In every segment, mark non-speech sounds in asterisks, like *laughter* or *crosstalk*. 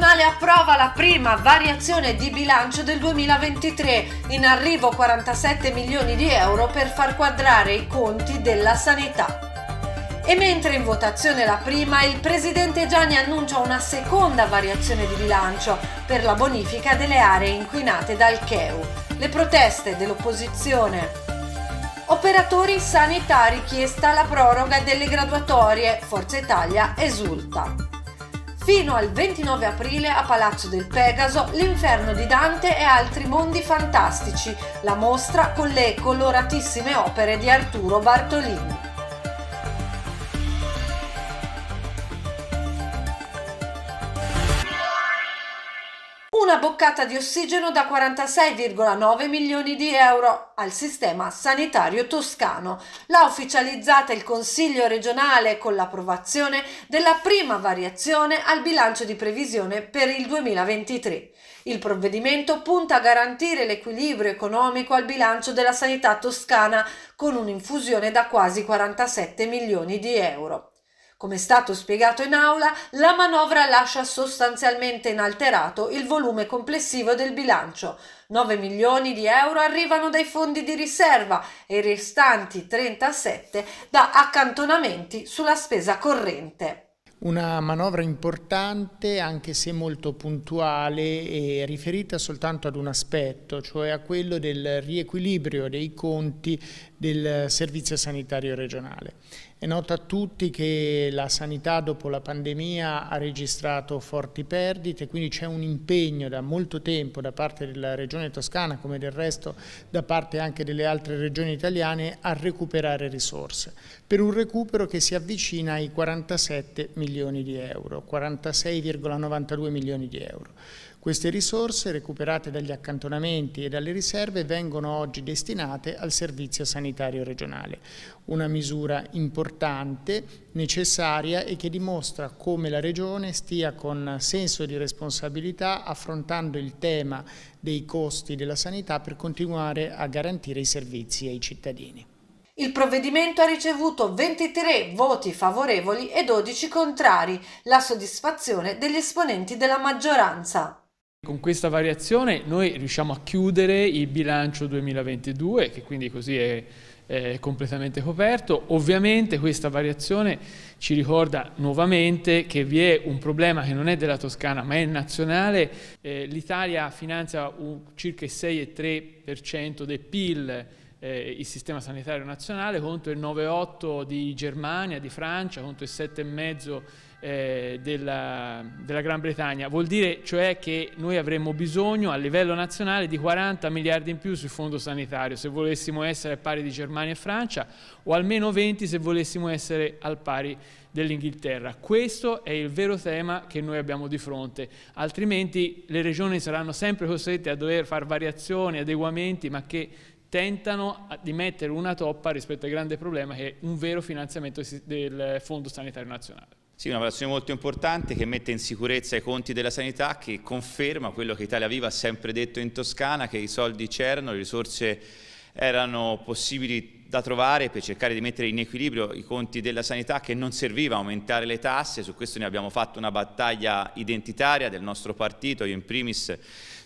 nazionale approva la prima variazione di bilancio del 2023, in arrivo 47 milioni di euro per far quadrare i conti della sanità. E mentre in votazione la prima, il presidente Gianni annuncia una seconda variazione di bilancio per la bonifica delle aree inquinate dal CEU. Le proteste dell'opposizione. Operatori sanitari chiesta la proroga delle graduatorie, Forza Italia esulta. Fino al 29 aprile a Palazzo del Pegaso, l'inferno di Dante e altri mondi fantastici, la mostra con le coloratissime opere di Arturo Bartolini. una boccata di ossigeno da 46,9 milioni di euro al sistema sanitario toscano. L'ha ufficializzata il Consiglio regionale con l'approvazione della prima variazione al bilancio di previsione per il 2023. Il provvedimento punta a garantire l'equilibrio economico al bilancio della sanità toscana con un'infusione da quasi 47 milioni di euro. Come è stato spiegato in aula, la manovra lascia sostanzialmente inalterato il volume complessivo del bilancio. 9 milioni di euro arrivano dai fondi di riserva e i restanti 37 da accantonamenti sulla spesa corrente. Una manovra importante, anche se molto puntuale e riferita soltanto ad un aspetto, cioè a quello del riequilibrio dei conti del Servizio Sanitario Regionale. È noto a tutti che la sanità dopo la pandemia ha registrato forti perdite, quindi c'è un impegno da molto tempo da parte della regione toscana, come del resto da parte anche delle altre regioni italiane, a recuperare risorse, per un recupero che si avvicina ai 47 milioni di euro, 46,92 milioni di euro. Queste risorse recuperate dagli accantonamenti e dalle riserve vengono oggi destinate al servizio sanitario regionale, una misura importante, necessaria e che dimostra come la Regione stia con senso di responsabilità affrontando il tema dei costi della sanità per continuare a garantire i servizi ai cittadini. Il provvedimento ha ricevuto 23 voti favorevoli e 12 contrari, la soddisfazione degli esponenti della maggioranza. Con questa variazione noi riusciamo a chiudere il bilancio 2022 che quindi così è, è, completamente coperto. Ovviamente questa variazione ci ricorda nuovamente che vi è un problema che non è della Toscana ma è nazionale. Eh, L'Italia finanzia un, circa il 6,3% del PIL eh, il sistema sanitario nazionale contro il 9,8% di Germania, di Francia, contro il 7,5% eh, della, della Gran Bretagna. Vuol dire cioè che noi avremmo bisogno a livello nazionale di 40 miliardi in più sul fondo sanitario se volessimo essere al pari di Germania e Francia o almeno 20 se volessimo essere al pari dell'Inghilterra. Questo è il vero tema che noi abbiamo di fronte, altrimenti le regioni saranno sempre costrette a dover fare variazioni, adeguamenti, ma che tentano di mettere una toppa rispetto al grande problema che è un vero finanziamento del Fondo Sanitario Nazionale. Sì, una valutazione molto importante che mette in sicurezza i conti della sanità, che conferma quello che Italia Viva ha sempre detto in Toscana, che i soldi c'erano, le risorse erano possibili da trovare per cercare di mettere in equilibrio i conti della sanità che non serviva aumentare le tasse, su questo ne abbiamo fatto una battaglia identitaria del nostro partito, io in primis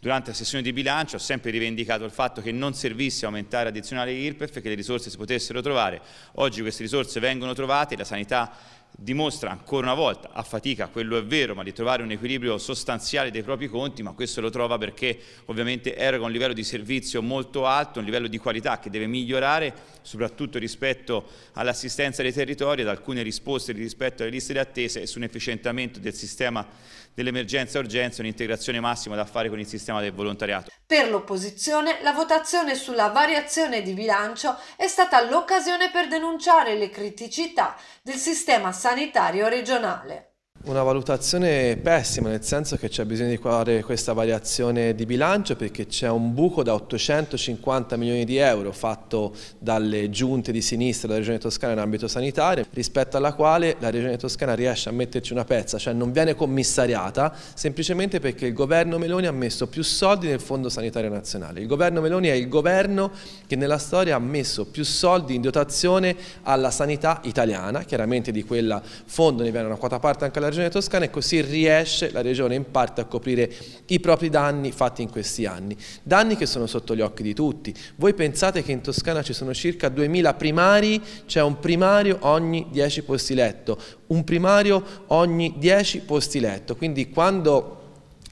durante la sessione di bilancio ho sempre rivendicato il fatto che non servisse aumentare addizionale IRPEF, che le risorse si potessero trovare, oggi queste risorse vengono trovate, la sanità dimostra ancora una volta a fatica, quello è vero, ma di trovare un equilibrio sostanziale dei propri conti, ma questo lo trova perché ovviamente eroga un livello di servizio molto alto, un livello di qualità che deve migliorare, soprattutto rispetto all'assistenza dei territori, ad alcune risposte rispetto alle liste di attesa e su un efficientamento del sistema dell'emergenza urgenza, un'integrazione massima da fare con il sistema del volontariato. Per l'opposizione la votazione sulla variazione di bilancio è stata l'occasione per denunciare le criticità del sistema sanitario regionale. Una valutazione pessima, nel senso che c'è bisogno di fare questa variazione di bilancio perché c'è un buco da 850 milioni di euro fatto dalle giunte di sinistra della Regione Toscana in ambito sanitario, rispetto alla quale la Regione Toscana riesce a metterci una pezza, cioè non viene commissariata, semplicemente perché il governo Meloni ha messo più soldi nel Fondo Sanitario Nazionale. Il governo Meloni è il governo che nella storia ha messo più soldi in dotazione alla sanità italiana, chiaramente di quella fondo ne viene una quota parte anche alla Regione regione toscana e così riesce la regione in parte a coprire i propri danni fatti in questi anni. Danni che sono sotto gli occhi di tutti. Voi pensate che in Toscana ci sono circa 2000 primari, c'è cioè un primario ogni 10 posti letto, un primario ogni 10 posti letto, quindi quando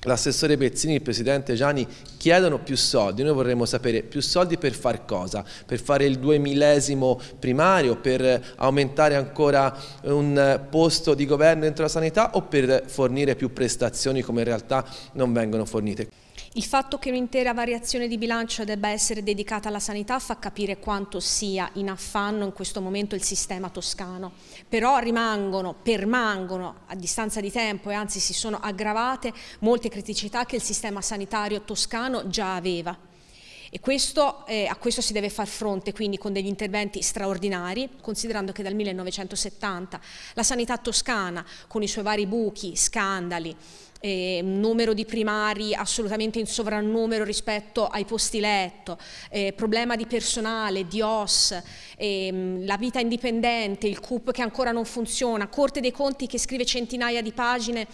l'assessore Pezzini e il presidente Gianni chiedono più soldi, noi vorremmo sapere più soldi per far cosa? Per fare il duemillesimo primario, per aumentare ancora un posto di governo dentro la sanità o per fornire più prestazioni come in realtà non vengono fornite? Il fatto che un'intera variazione di bilancio debba essere dedicata alla sanità fa capire quanto sia in affanno in questo momento il sistema toscano, però rimangono, permangono a distanza di tempo e anzi si sono aggravate molte criticità che il sistema sanitario toscano già aveva. E questo, eh, a questo si deve far fronte quindi con degli interventi straordinari, considerando che dal 1970 la sanità toscana, con i suoi vari buchi, scandali, eh, numero di primari assolutamente in sovrannumero rispetto ai posti letto, eh, problema di personale, di OS, ehm, la vita indipendente, il CUP che ancora non funziona, Corte dei Conti che scrive centinaia di pagine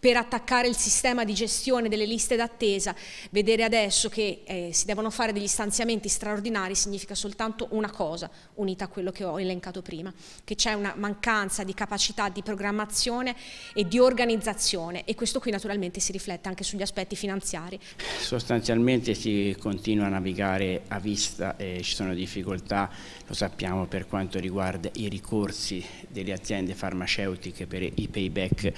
per attaccare il sistema di gestione delle liste d'attesa, vedere adesso che eh, si devono fare degli stanziamenti straordinari significa soltanto una cosa, unita a quello che ho elencato prima, che c'è una mancanza di capacità di programmazione e di organizzazione e questo qui naturalmente si riflette anche sugli aspetti finanziari. Sostanzialmente si continua a navigare a vista e ci sono difficoltà, lo sappiamo per quanto riguarda i ricorsi delle aziende farmaceutiche per i payback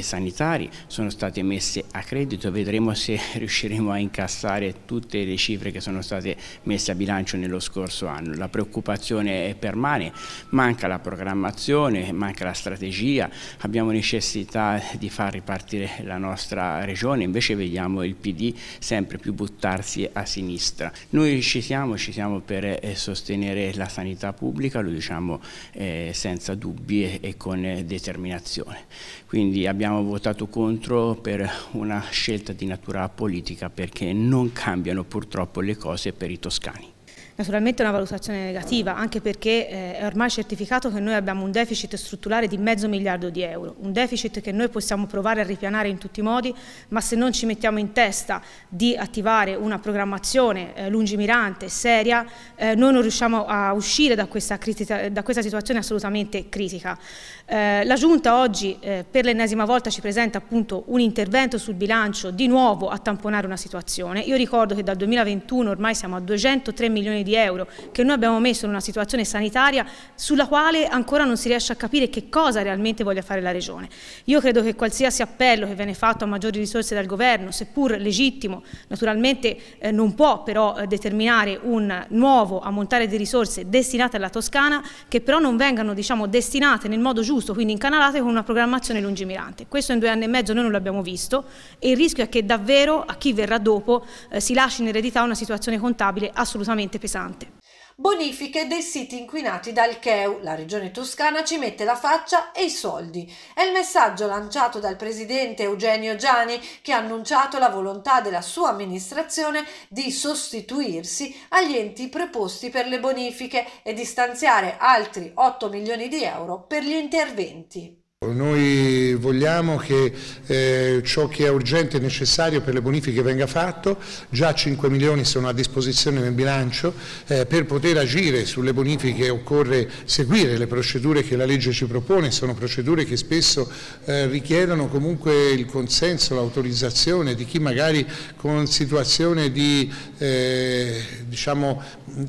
sanitari preliminari sono state messe a credito, vedremo se *laughs* riusciremo a incassare tutte le cifre che sono state messe a bilancio nello scorso anno. La preoccupazione permane, manca la programmazione, manca la strategia, abbiamo necessità di far ripartire la nostra regione, invece vediamo il PD sempre più buttarsi a sinistra. Noi ci siamo, ci siamo per eh, sostenere la sanità pubblica, lo diciamo eh, senza dubbi e con determinazione. Quindi abbiamo votato contro per una scelta di natura politica perché non cambiano purtroppo le cose per i toscani. Naturalmente è una valutazione negativa, anche perché eh, è ormai certificato che noi abbiamo un deficit strutturale di mezzo miliardo di euro, un deficit che noi possiamo provare a ripianare in tutti i modi, ma se non ci mettiamo in testa di attivare una programmazione eh, lungimirante, seria, eh, noi non riusciamo a uscire da questa, critica, da questa situazione assolutamente critica. Eh, la Giunta oggi per l'ennesima volta ci presenta appunto un intervento sul bilancio di nuovo a tamponare una situazione. Io ricordo che dal 2021 ormai siamo a 203 milioni di di euro che noi abbiamo messo in una situazione sanitaria sulla quale ancora non si riesce a capire che cosa realmente voglia fare la Regione. Io credo che qualsiasi appello che viene fatto a maggiori risorse dal Governo, seppur legittimo, naturalmente eh, non può però eh, determinare un nuovo ammontare di risorse destinate alla Toscana che però non vengano diciamo, destinate nel modo giusto, quindi incanalate con una programmazione lungimirante. Questo in due anni e mezzo noi non l'abbiamo visto e il rischio è che davvero a chi verrà dopo eh, si lasci in eredità una situazione contabile assolutamente pesante interessante. Bonifiche dei siti inquinati dal CEU. La regione toscana ci mette la faccia e i soldi. È il messaggio lanciato dal presidente Eugenio Gianni che ha annunciato la volontà della sua amministrazione di sostituirsi agli enti preposti per le bonifiche e di stanziare altri 8 milioni di euro per gli interventi. Noi vogliamo che eh, ciò che è urgente e necessario per le bonifiche venga fatto, già 5 milioni sono a disposizione nel bilancio, eh, per poter agire sulle bonifiche occorre seguire le procedure che la legge ci propone, sono procedure che spesso eh, richiedono comunque il consenso, l'autorizzazione di chi magari con situazione di eh, diciamo,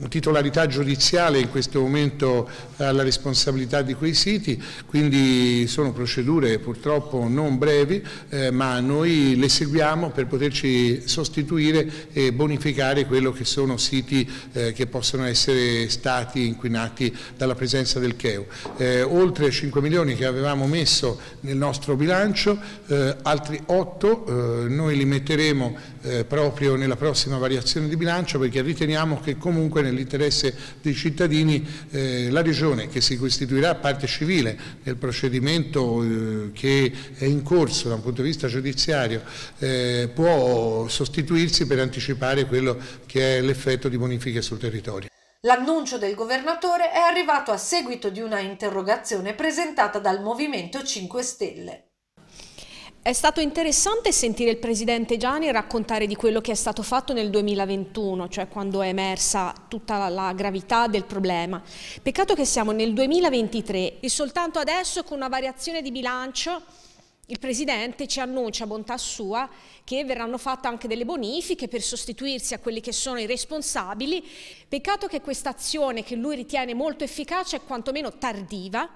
titolarità giudiziale in questo momento ha la responsabilità di quei siti, quindi sono procedure purtroppo non brevi, eh, ma noi le seguiamo per poterci sostituire e bonificare quello che sono siti eh, che possono essere stati inquinati dalla presenza del CHEU. Eh, oltre 5 milioni che avevamo messo nel nostro bilancio, eh, altri 8 eh, noi li metteremo eh, proprio nella prossima variazione di bilancio perché riteniamo che comunque nell'interesse dei cittadini eh, la Regione che si costituirà parte civile nel procedimento eh, che è in corso da un punto di vista giudiziario eh, può sostituirsi per anticipare quello che è l'effetto di bonifiche sul territorio. L'annuncio del governatore è arrivato a seguito di una interrogazione presentata dal Movimento 5 Stelle. È stato interessante sentire il presidente Gianni raccontare di quello che è stato fatto nel 2021, cioè quando è emersa tutta la gravità del problema. Peccato che siamo nel 2023 e soltanto adesso con una variazione di bilancio il presidente ci annuncia, bontà sua, che verranno fatte anche delle bonifiche per sostituirsi a quelli che sono i responsabili. Peccato che questa azione che lui ritiene molto efficace è quantomeno tardiva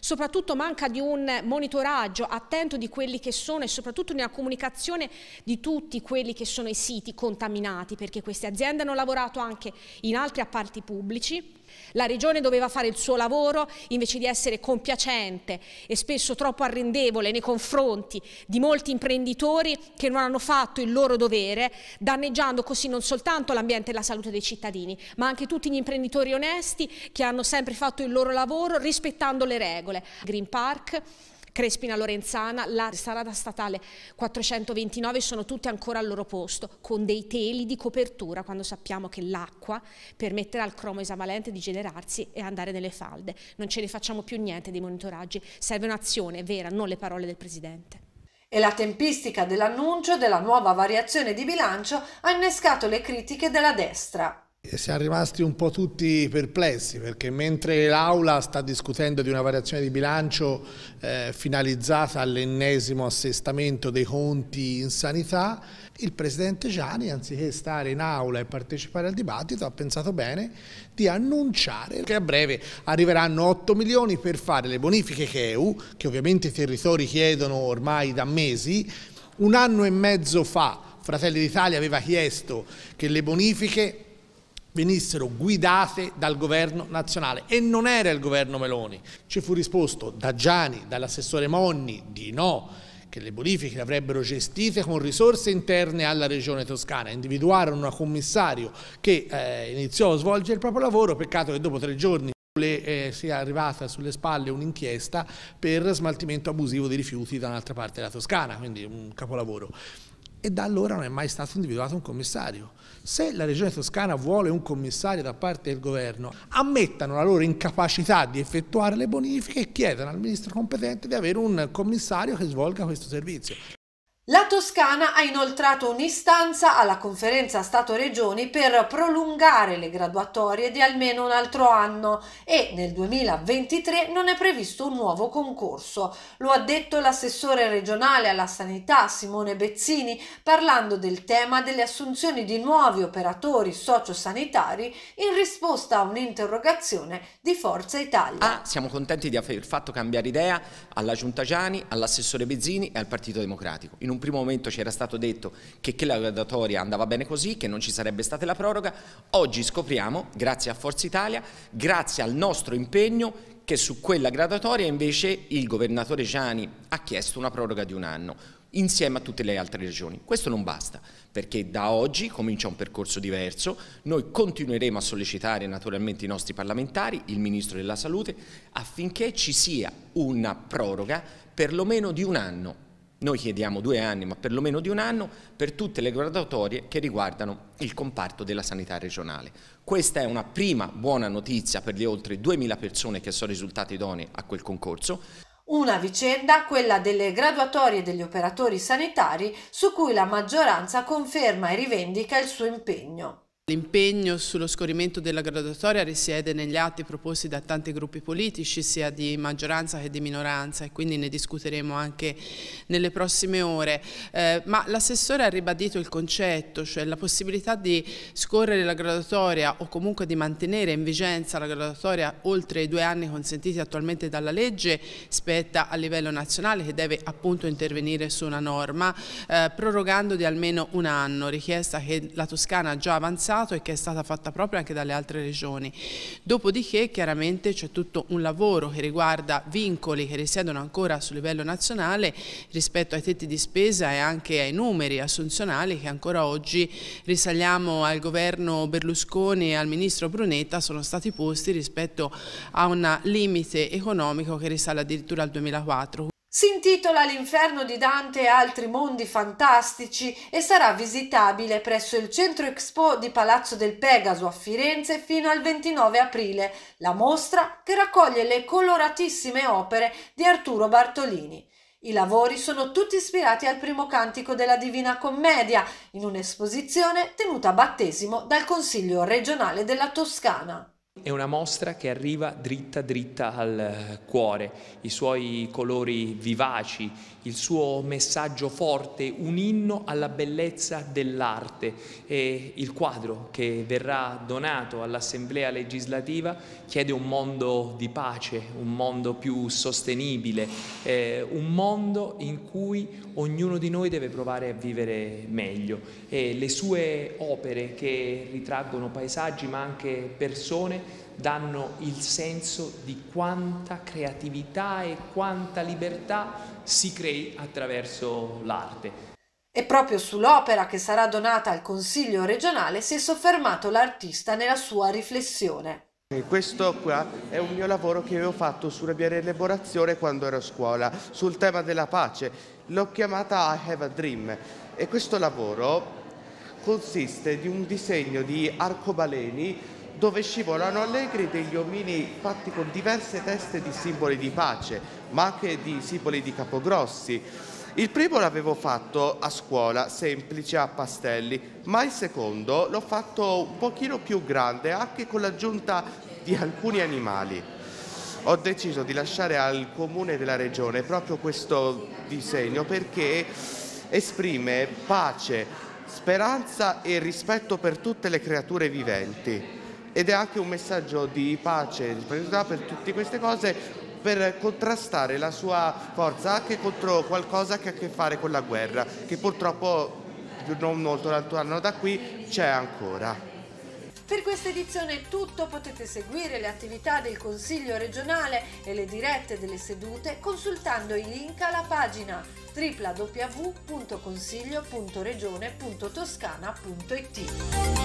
soprattutto manca di un monitoraggio attento di quelli che sono e soprattutto nella comunicazione di tutti quelli che sono i siti contaminati, perché queste aziende hanno lavorato anche in altri appalti pubblici la regione doveva fare il suo lavoro invece di essere compiacente e spesso troppo arrendevole nei confronti di molti imprenditori che non hanno fatto il loro dovere, danneggiando così non soltanto l'ambiente e la salute dei cittadini, ma anche tutti gli imprenditori onesti che hanno sempre fatto il loro lavoro rispettando le regole. Green Park Crespina Lorenzana, la strada statale 429 sono tutte ancora al loro posto, con dei teli di copertura quando sappiamo che l'acqua permetterà al cromo esavalente di generarsi e andare nelle falde. Non ce ne facciamo più niente dei monitoraggi, serve un'azione vera, non le parole del Presidente e la tempistica dell'annuncio della nuova variazione di bilancio ha innescato le critiche della destra. Siamo rimasti un po' tutti perplessi perché mentre l'Aula sta discutendo di una variazione di bilancio eh, finalizzata all'ennesimo assestamento dei conti in sanità, il Presidente Gianni, anziché stare in Aula e partecipare al dibattito, ha pensato bene di annunciare che a breve arriveranno 8 milioni per fare le bonifiche che EU, che ovviamente i territori chiedono ormai da mesi, un anno e mezzo fa Fratelli d'Italia aveva chiesto che le bonifiche venissero guidate dal governo nazionale e non era il governo Meloni. Ci fu risposto da Gianni, dall'assessore Monni, di no, che le bonifiche avrebbero gestite con risorse interne alla regione toscana. Individuarono un commissario che eh, iniziò a svolgere il proprio lavoro, peccato che dopo tre giorni le, eh, sia arrivata sulle spalle un'inchiesta per smaltimento abusivo di rifiuti da un'altra parte della Toscana, quindi un capolavoro. E da allora non è mai stato individuato un commissario se la Regione Toscana vuole un commissario da parte del governo, ammettano la loro incapacità di effettuare le bonifiche e chiedano al ministro competente di avere un commissario che svolga questo servizio. La Toscana ha inoltrato un'istanza alla conferenza Stato-Regioni per prolungare le graduatorie di almeno un altro anno e nel 2023 non è previsto un nuovo concorso. Lo ha detto l'assessore regionale alla sanità Simone Bezzini parlando del tema delle assunzioni di nuovi operatori sociosanitari in risposta a un'interrogazione di Forza Italia. Ah, siamo contenti di aver fatto cambiare idea alla Giunta Giani, all'assessore Bezzini e al Partito Democratico. In un un primo momento ci era stato detto che, che la graduatoria andava bene così, che non ci sarebbe stata la proroga, oggi scopriamo, grazie a Forza Italia, grazie al nostro impegno, che su quella graduatoria invece il governatore Gianni ha chiesto una proroga di un anno insieme a tutte le altre regioni. Questo non basta, perché da oggi comincia un percorso diverso, noi continueremo a sollecitare naturalmente i nostri parlamentari, il Ministro della Salute, affinché ci sia una proroga perlomeno di un anno noi chiediamo due anni, ma perlomeno di un anno, per tutte le graduatorie che riguardano il comparto della sanità regionale. Questa è una prima buona notizia per le oltre 2.000 persone che sono risultate idonee a quel concorso. Una vicenda, quella delle graduatorie degli operatori sanitari, su cui la maggioranza conferma e rivendica il suo impegno. L'impegno sullo scorrimento della graduatoria risiede negli atti proposti da tanti gruppi politici, sia di maggioranza che di minoranza, e quindi ne discuteremo anche nelle prossime ore. Eh, ma l'assessore ha ribadito il concetto, cioè la possibilità di scorrere la graduatoria o comunque di mantenere in vigenza la graduatoria oltre i due anni consentiti attualmente dalla legge, spetta a livello nazionale che deve appunto intervenire su una norma, eh, prorogando di almeno un anno, richiesta che la Toscana ha già avanzato Stato e che è stata fatta proprio anche dalle altre regioni. Dopodiché chiaramente c'è tutto un lavoro che riguarda vincoli che risiedono ancora sul livello nazionale rispetto ai tetti di spesa e anche ai numeri assunzionali che ancora oggi risaliamo al governo Berlusconi e al ministro Brunetta sono stati posti rispetto a un limite economico che risale addirittura al 2004. Si intitola L'inferno di Dante e altri mondi fantastici e sarà visitabile presso il Centro Expo di Palazzo del Pegaso a Firenze fino al 29 aprile, la mostra che raccoglie le coloratissime opere di Arturo Bartolini. I lavori sono tutti ispirati al primo cantico della Divina Commedia, in un'esposizione tenuta a battesimo dal Consiglio regionale della Toscana. È una mostra che arriva dritta dritta al eh, cuore, i suoi colori vivaci, il suo messaggio forte, un inno alla bellezza dell'arte e il quadro che verrà donato all'Assemblea legislativa chiede un mondo di pace, un mondo più sostenibile, eh, un mondo in cui ognuno di noi deve provare a vivere meglio e le sue opere che ritraggono paesaggi ma anche persone danno il senso di quanta creatività e quanta libertà si crei attraverso l'arte. E proprio sull'opera che sarà donata al Consiglio regionale si è soffermato l'artista nella sua riflessione. Questo qua è un mio lavoro che avevo fatto sulla mia rielaborazione quando ero a scuola, sul tema della pace. L'ho chiamata I Have a Dream e questo lavoro consiste di un disegno di arcobaleni dove scivolano allegri degli omini fatti con diverse teste di simboli di pace, ma anche di simboli di capogrossi. Il primo l'avevo fatto a scuola, semplice, a pastelli, ma il secondo l'ho fatto un pochino più grande, anche con l'aggiunta di alcuni animali. Ho deciso di lasciare al comune della regione proprio questo disegno perché esprime pace, speranza e rispetto per tutte le creature viventi ed è anche un messaggio di pace, e di solidarietà per tutte queste cose per contrastare la sua forza anche contro qualcosa che ha a che fare con la guerra, che purtroppo non molto l'altro anno da qui c'è ancora. Per questa edizione è tutto, potete seguire le attività del Consiglio regionale e le dirette delle sedute consultando i link alla pagina www.consiglio.regione.toscana.it.